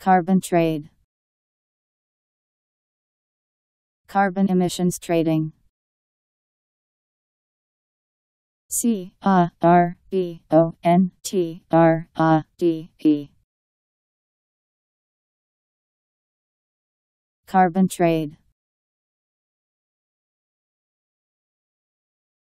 Carbon trade Carbon emissions trading C A R B O N T R A D E Carbon trade